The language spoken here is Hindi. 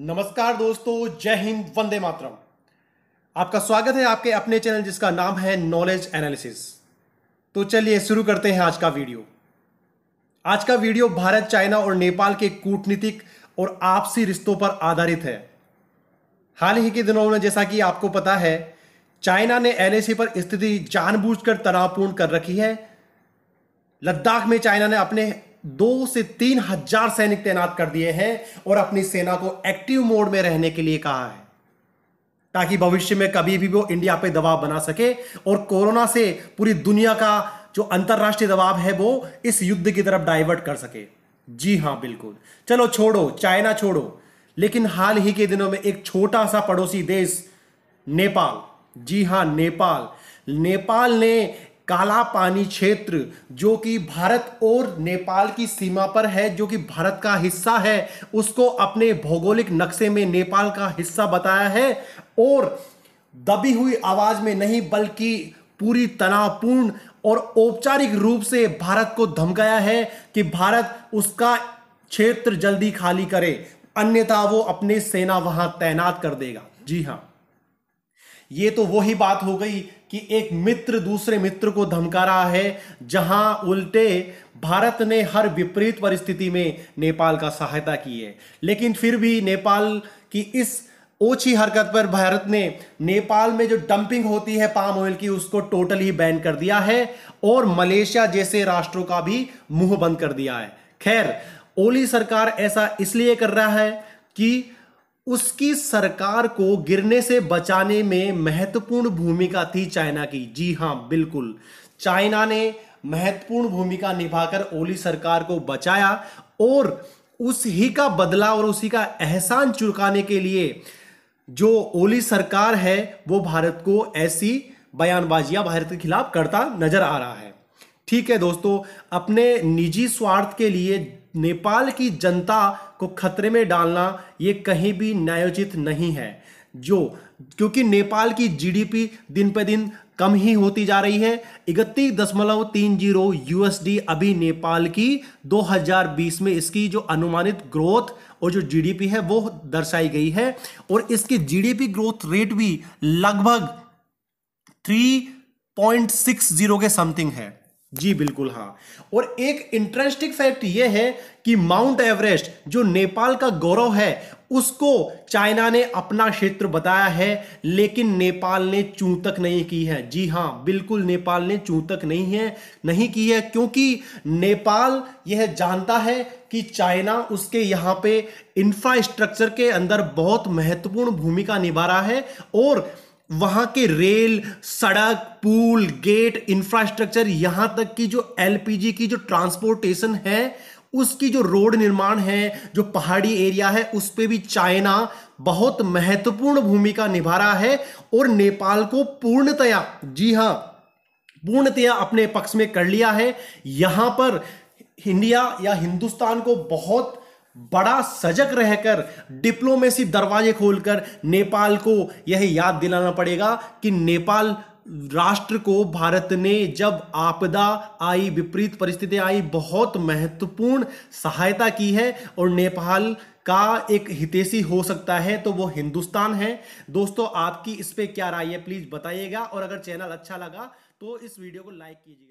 नमस्कार दोस्तों जय हिंद वंदे मातरम आपका स्वागत है आपके अपने चैनल जिसका नाम है नॉलेज एनालिसिस तो चलिए शुरू करते हैं आज का वीडियो आज का वीडियो भारत चाइना और नेपाल के कूटनीतिक और आपसी रिश्तों पर आधारित है हाल ही के दिनों में जैसा कि आपको पता है चाइना ने एलएसी पर स्थिति जानबूझकर तनावपूर्ण कर रखी है लद्दाख में चाइना ने अपने दो से तीन हजार सैनिक तैनात कर दिए हैं और अपनी सेना को एक्टिव मोड में रहने के लिए कहा है ताकि भविष्य में कभी भी वो इंडिया पे दबाव बना सके और कोरोना से पूरी दुनिया का जो अंतर्राष्ट्रीय दबाव है वो इस युद्ध की तरफ डाइवर्ट कर सके जी हां बिल्कुल चलो छोड़ो चाइना छोड़ो लेकिन हाल ही के दिनों में एक छोटा सा पड़ोसी देश नेपाल जी हां नेपाल नेपाल ने काला पानी क्षेत्र जो कि भारत और नेपाल की सीमा पर है जो कि भारत का हिस्सा है उसको अपने भौगोलिक नक्शे में नेपाल का हिस्सा बताया है और दबी हुई आवाज में नहीं बल्कि पूरी तनावपूर्ण और औपचारिक रूप से भारत को धमकाया है कि भारत उसका क्षेत्र जल्दी खाली करे अन्यथा वो अपने सेना वहां तैनात कर देगा जी हाँ ये तो वही बात हो गई कि एक मित्र दूसरे मित्र को धमका रहा है जहां उल्टे भारत ने हर विपरीत परिस्थिति में नेपाल का सहायता की है लेकिन फिर भी नेपाल की इस ओछी हरकत पर भारत ने नेपाल में जो डंपिंग होती है पाम ऑयल की उसको टोटल ही बैन कर दिया है और मलेशिया जैसे राष्ट्रों का भी मुंह बंद कर दिया है खैर ओली सरकार ऐसा इसलिए कर रहा है कि उसकी सरकार को गिरने से बचाने में महत्वपूर्ण भूमिका थी चाइना की जी हाँ बिल्कुल चाइना ने महत्वपूर्ण भूमिका निभाकर ओली सरकार को बचाया और उस ही का बदला और उसी का एहसान चुकाने के लिए जो ओली सरकार है वो भारत को ऐसी बयानबाजियां भारत के खिलाफ करता नजर आ रहा है ठीक है दोस्तों अपने निजी स्वार्थ के लिए नेपाल की जनता को खतरे में डालना ये कहीं भी न्यायोचित नहीं है जो क्योंकि नेपाल की जीडीपी दिन पे दिन कम ही होती जा रही है इकतीस दशमलव तीन जीरो यूएसडी अभी नेपाल की 2020 में इसकी जो अनुमानित ग्रोथ और जो जीडीपी है वो दर्शाई गई है और इसकी जीडीपी ग्रोथ रेट भी लगभग 3.60 के समथिंग है जी बिल्कुल हाँ और एक इंटरेस्टिंग फैक्ट यह है कि माउंट एवरेस्ट जो नेपाल का गौरव है उसको चाइना ने अपना क्षेत्र बताया है लेकिन नेपाल ने चू तक नहीं की है जी हाँ बिल्कुल नेपाल ने चू तक नहीं है नहीं की है क्योंकि नेपाल यह जानता है कि चाइना उसके यहाँ पे इंफ्रास्ट्रक्चर के अंदर बहुत महत्वपूर्ण भूमिका निभा रहा है और वहां के रेल सड़क पुल गेट इंफ्रास्ट्रक्चर यहां तक की जो एलपीजी की जो ट्रांसपोर्टेशन है उसकी जो रोड निर्माण है जो पहाड़ी एरिया है उस पर भी चाइना बहुत महत्वपूर्ण भूमिका निभा रहा है और नेपाल को पूर्णतया जी हां पूर्णतया अपने पक्ष में कर लिया है यहां पर इंडिया या हिंदुस्तान को बहुत बड़ा सजग रहकर डिप्लोमेसी दरवाजे खोलकर नेपाल को यह याद दिलाना पड़ेगा कि नेपाल राष्ट्र को भारत ने जब आपदा आई विपरीत परिस्थितियां आई बहुत महत्वपूर्ण सहायता की है और नेपाल का एक हितेशी हो सकता है तो वो हिंदुस्तान है दोस्तों आपकी इस पर क्या राय है प्लीज़ बताइएगा और अगर चैनल अच्छा लगा तो इस वीडियो को लाइक कीजिए